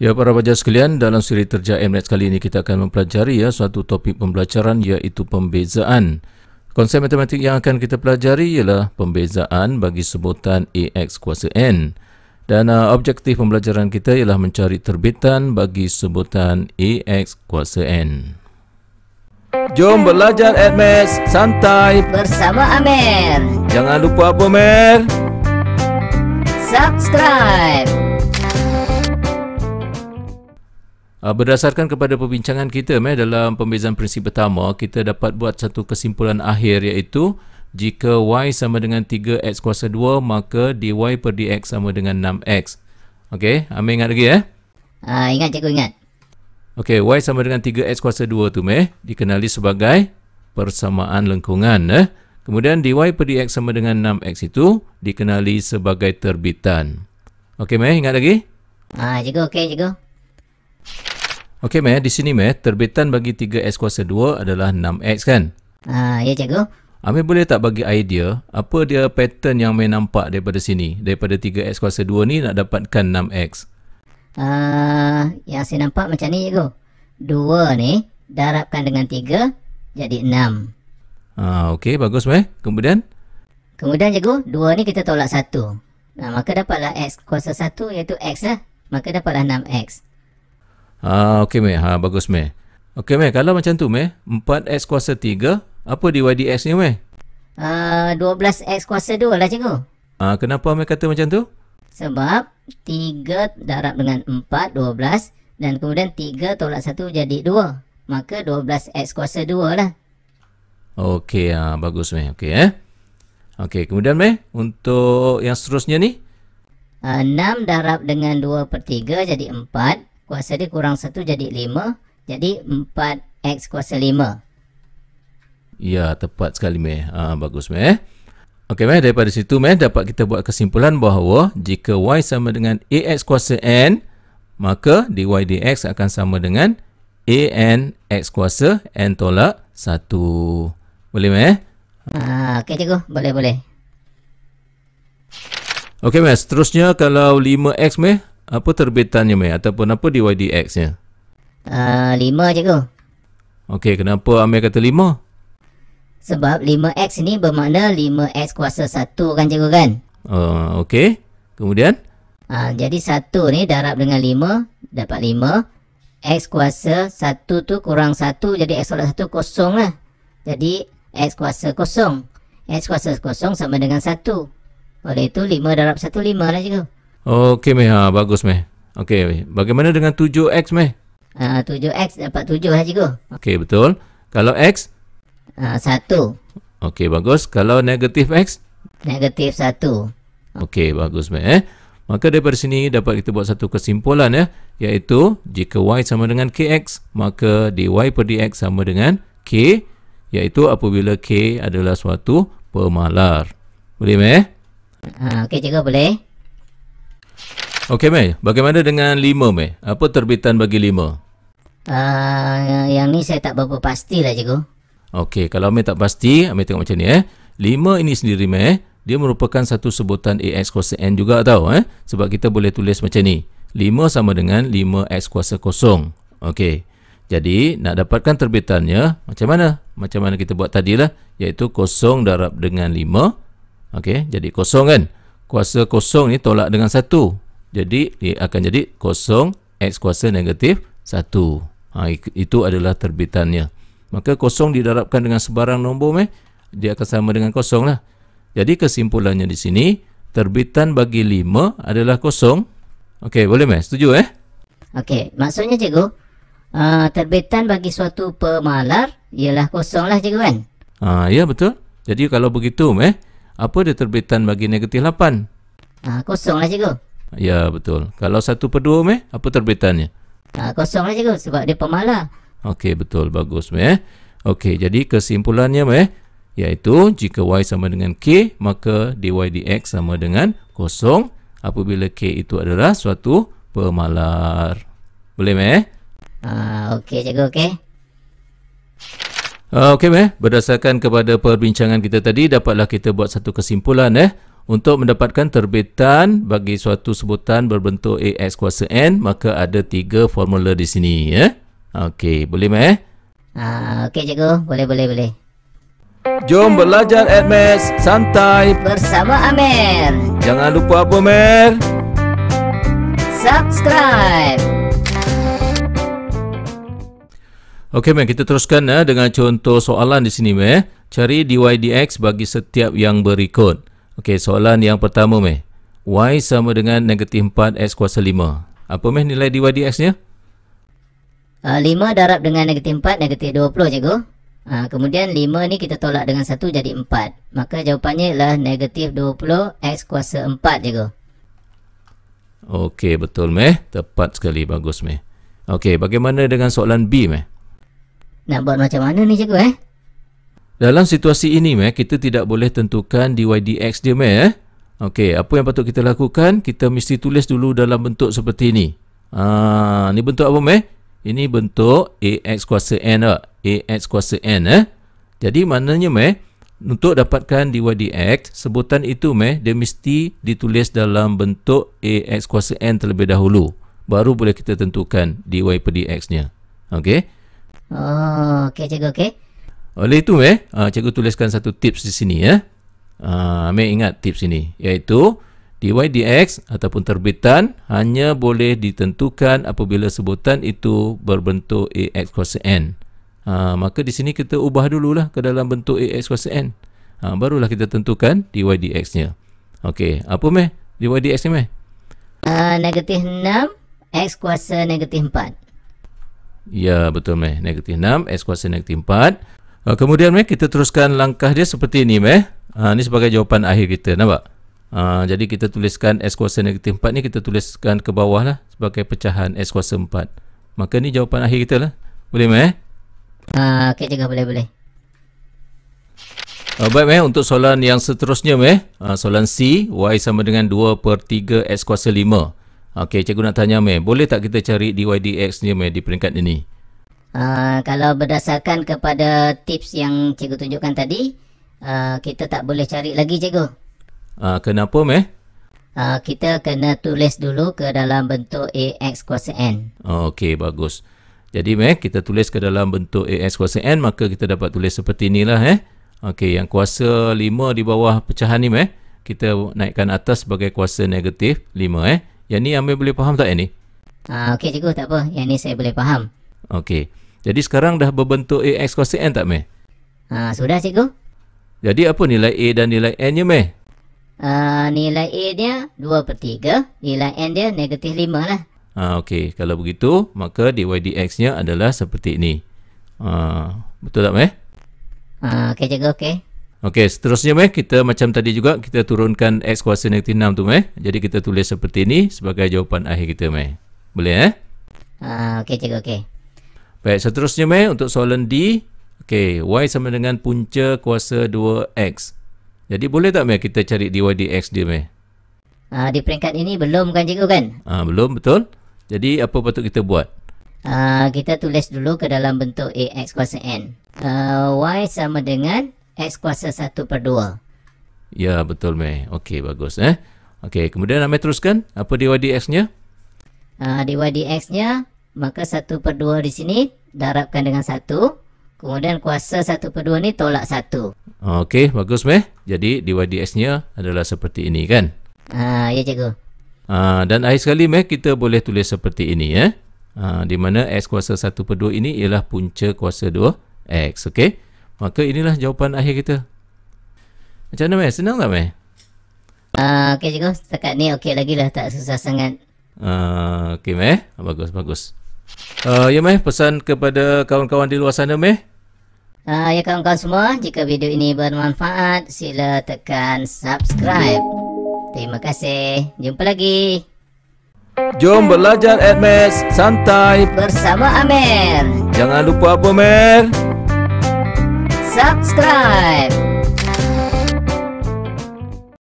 Ya para pelajar sekalian, dalam siri kerja Mnet kali ini kita akan mempelajari ya suatu topik pembelajaran iaitu pembezaan. Konsep matematik yang akan kita pelajari ialah pembezaan bagi sebutan AX kuasa N. Dan uh, objektif pembelajaran kita ialah mencari terbitan bagi sebutan AX kuasa N. Jom belajar Mnet e santai bersama Amer. Jangan lupa apa Mer? Subscribe. Ah, berdasarkan kepada perbincangan kita meh dalam pembezaan prinsip pertama kita dapat buat satu kesimpulan akhir iaitu jika y sama dengan 3x kuasa 2 maka dy per dx sama dengan 6x. Okey, Amir ingat lagi eh? Ah uh, ingat cikgu ingat. Okey, y sama dengan 3x kuasa 2 tu meh dikenali sebagai persamaan lengkungan eh. Kemudian dy per dx sama dengan 6x itu dikenali sebagai terbitan. Okey meh ingat lagi? Ah uh, cikgu okey cikgu. Thank you. Okey, Meh. Di sini, Meh. Terbitan bagi 3X kuasa 2 adalah 6X, kan? Ah, uh, ya, cikgu. Amir boleh tak bagi idea apa dia pattern yang Meh nampak daripada sini? Daripada 3X kuasa 2 ni nak dapatkan 6X. Ah, uh, yang saya nampak macam ni, cikgu. 2 ni darabkan dengan 3 jadi 6. Ah, uh, okey. Bagus, Meh. Kemudian? Kemudian, cikgu. 2 ni kita tolak 1. Nah, maka dapatlah X kuasa 1 iaitu X lah. Maka dapatlah 6X. Ah, okey meh. Ha, bagus meh. Okey meh, kalau macam tu meh, 4x kuasa 3, apa dy dx ni meh? Ah Uh, 12x kuasa 2 lah cikgu. Ah, uh, kenapa meh kata macam tu? Sebab 3 darab dengan 4, 12 dan kemudian 3 tolak 1 jadi 2. Maka 12x kuasa 2 lah. Okey, ah, uh, bagus meh. Okey eh. Okey, kemudian meh, untuk yang seterusnya ni? Uh, ah, 6 darab dengan 2 per 3 jadi 4 kuasa dia kurang 1 jadi 5 jadi 4x kuasa 5 ya tepat sekali meh ah bagus meh okey meh daripada situ meh dapat kita buat kesimpulan bahawa jika y sama dengan ax kuasa n maka dy dx akan sama dengan an x kuasa n tolak 1 boleh meh ah okey cikgu boleh boleh Okey meh, seterusnya kalau 5x meh, apa terbitannya mai ataupun apa di YDX nya? Ah uh, 5 cikgu. Okey, kenapa Amir kata 5? Sebab lima x ni bermakna lima x kuasa satu kan cikgu kan? Oh uh, okey. Kemudian? Ah uh, jadi satu ni darab dengan lima dapat lima X kuasa satu tu kurang satu jadi X kuasa satu kosong lah. Jadi X kuasa kosong. X kuasa kosong sama dengan satu Oleh itu lima darab satu lima lah cikgu. Okey meh, ha, bagus meh. Okey, bagaimana dengan 7x meh? Ah, uh, 7x dapat 7 lah cikgu. Okey, betul. Kalau x? Uh, ah, 1. Okey, bagus. Kalau negatif x? Negatif 1. Okey, bagus meh eh. Maka daripada sini dapat kita buat satu kesimpulan ya, iaitu jika y sama dengan kx, maka dy per dx sama dengan k, iaitu apabila k adalah suatu pemalar. Boleh meh? Uh, Okey, cikgu boleh. Okey, Mei. Bagaimana dengan lima, Mei? Apa terbitan bagi lima? Uh, yang ni saya tak berapa pasti lah, cikgu. Okey, kalau Mei tak pasti, Mei tengok macam ni, eh. Lima ini sendiri, Mei, dia merupakan satu sebutan AX kuasa N juga tau, eh. Sebab kita boleh tulis macam ni. Lima sama dengan lima X kuasa kosong. Okey. Jadi, nak dapatkan terbitannya, macam mana? Macam mana kita buat tadilah, iaitu kosong darab dengan lima. Okey, jadi kosong kan? Okey kuasa kosong ni tolak dengan satu. Jadi, dia akan jadi kosong X kuasa negatif satu. Ha, itu adalah terbitannya. Maka kosong didarabkan dengan sebarang nombor, meh, dia akan sama dengan kosong lah. Jadi, kesimpulannya di sini, terbitan bagi lima adalah kosong. Okey, boleh meh? Setuju eh? Okey, maksudnya cikgu, uh, terbitan bagi suatu pemalar ialah kosong lah cikgu kan? Ha, ya, betul. Jadi, kalau begitu meh, apa dia terbitan bagi negatif 8? Ah, kosong lah cikgu. Ya, betul. Kalau 1 per 2, meh, apa terbitannya? Ah, kosong lah cikgu, sebab dia pemalah. Okey, betul. Bagus, meh. Okey, jadi kesimpulannya, meh, iaitu jika y sama dengan k, maka dy dx sama dengan kosong apabila k itu adalah suatu pemalar. Boleh, meh? Ah, okey, cikgu, okey. Okey. Ah, okey meh, berdasarkan kepada perbincangan kita tadi dapatlah kita buat satu kesimpulan eh untuk mendapatkan terbitan bagi suatu sebutan berbentuk AX kuasa N maka ada tiga formula di sini eh. Okey, boleh meh? Ah, okey cikgu, boleh boleh boleh. Jom belajar at mes santai bersama Amer. Jangan lupa apa Mer? Subscribe. Okey, men kita teruskan eh, dengan contoh soalan di sini, men. Cari dy dx bagi setiap yang berikut. Okey, soalan yang pertama, men. Y sama dengan negatif 4 X kuasa 5 Apa meh nilai dy dx nya? Uh, ah, 5 darab dengan negatif 4 Negatif 20 cikgu uh, Kemudian 5 ni kita tolak dengan 1 jadi 4 Maka jawapannya ialah Negatif 20 X kuasa 4 cikgu Okey betul meh Tepat sekali bagus meh Okey bagaimana dengan soalan B meh? Nak buat macam mana ni cikgu eh? Dalam situasi ini meh kita tidak boleh tentukan DYDX dia meh eh. Okey, apa yang patut kita lakukan? Kita mesti tulis dulu dalam bentuk seperti ini. Ah, ni bentuk apa meh? Ini bentuk AX kuasa N ah. Eh? AX kuasa N eh. Jadi maknanya meh untuk dapatkan DYDX, sebutan itu meh dia mesti ditulis dalam bentuk AX kuasa N terlebih dahulu. Baru boleh kita tentukan DY per DX-nya. Okey. Oh, okey cikgu, okey. Oleh itu eh, ah, cikgu tuliskan satu tips di sini ya. Eh. Ah, ingat tips ini iaitu dy dx ataupun terbitan hanya boleh ditentukan apabila sebutan itu berbentuk ax kuasa n. Ha, maka di sini kita ubah dululah ke dalam bentuk ax kuasa n. Ha, barulah kita tentukan dy dx-nya. Okey, apa meh? dy dx ni meh? Uh, negatif 6 x kuasa negatif 4. Ya, betul meh. Negatif 6, X kuasa negatif 4. Uh, kemudian meh, kita teruskan langkah dia seperti ini meh. Uh, ini sebagai jawapan akhir kita, nampak? Uh, jadi kita tuliskan X kuasa negatif 4 ni kita tuliskan ke bawah lah sebagai pecahan X kuasa 4. Maka ni jawapan akhir kita lah. Boleh meh? Uh, ah, okay juga boleh boleh. Uh, baik meh, untuk soalan yang seterusnya meh. Uh, soalan C, Y sama dengan 2 per 3 X kuasa 5. Okey, cikgu nak tanya meh, boleh tak kita cari DYDX ni meh di peringkat ini? Uh, kalau berdasarkan kepada tips yang cikgu tunjukkan tadi, uh, kita tak boleh cari lagi cikgu. Uh, ah, kenapa meh? Uh, kita kena tulis dulu ke dalam bentuk AX kuasa N. Okey, bagus. Jadi meh, kita tulis ke dalam bentuk AX kuasa N, maka kita dapat tulis seperti inilah eh. Okey, yang kuasa 5 di bawah pecahan ni meh, kita naikkan atas sebagai kuasa negatif 5 eh. Yang ni Amir boleh faham tak yang ni? Uh, ha, Okey cikgu tak apa. Yang ni saya boleh faham. Okey. Jadi sekarang dah berbentuk AX kuasa N tak Amir? Uh, ha, sudah cikgu. Jadi apa nilai A dan nilai N nya Amir? Uh, ha, nilai A dia 2 per 3. Nilai N dia negatif 5 lah. Ha, Okey, kalau begitu maka dy dx nya adalah seperti ini. Ha, betul tak meh? Ah, uh, okay, cikgu okey. Okey, seterusnya meh kita macam tadi juga kita turunkan x kuasa negatif 6 tu meh. Jadi kita tulis seperti ini sebagai jawapan akhir kita meh. Boleh eh? Ah, uh, okey cikgu okey. Baik, seterusnya meh untuk soalan D. Okey, y sama dengan punca kuasa 2x. Jadi boleh tak meh kita cari dy dx dia meh? Ah, uh, di peringkat ini belum kan cikgu kan? Ah, uh, belum betul. Jadi apa patut kita buat? Uh, kita tulis dulu ke dalam bentuk AX kuasa N uh, Y sama dengan X kuasa 1 per 2. Ya, betul, Mei. Okey, bagus. Eh? Okey, kemudian Mei teruskan. Apa dy dx-nya? Uh, ah, dy dx-nya, maka 1 per 2 di sini darabkan dengan 1. Kemudian kuasa 1 per 2 ni tolak 1. Okey, bagus, Mei. Jadi, dy dx-nya adalah seperti ini, kan? Uh, ya, cikgu. Uh, dan akhir sekali, Mei, kita boleh tulis seperti ini, ya? Eh? Uh, di mana x kuasa 1 per 2 ini ialah punca kuasa 2x, okey? Maka inilah jawapan akhir kita. Macam mana, Mai? Senang tak, Mai? Uh, ah, okey juga. Setakat ni okey lagi lah. Tak susah sangat. Uh, okey, Mai. Bagus, bagus. Uh, ya, Mai. Pesan kepada kawan-kawan di luar sana, Mai. Uh, ya, kawan-kawan semua. Jika video ini bermanfaat, sila tekan subscribe. Terima kasih. Jumpa lagi. Jom belajar at Santai. Bersama Amer. Jangan lupa apa, Amer. subscribe.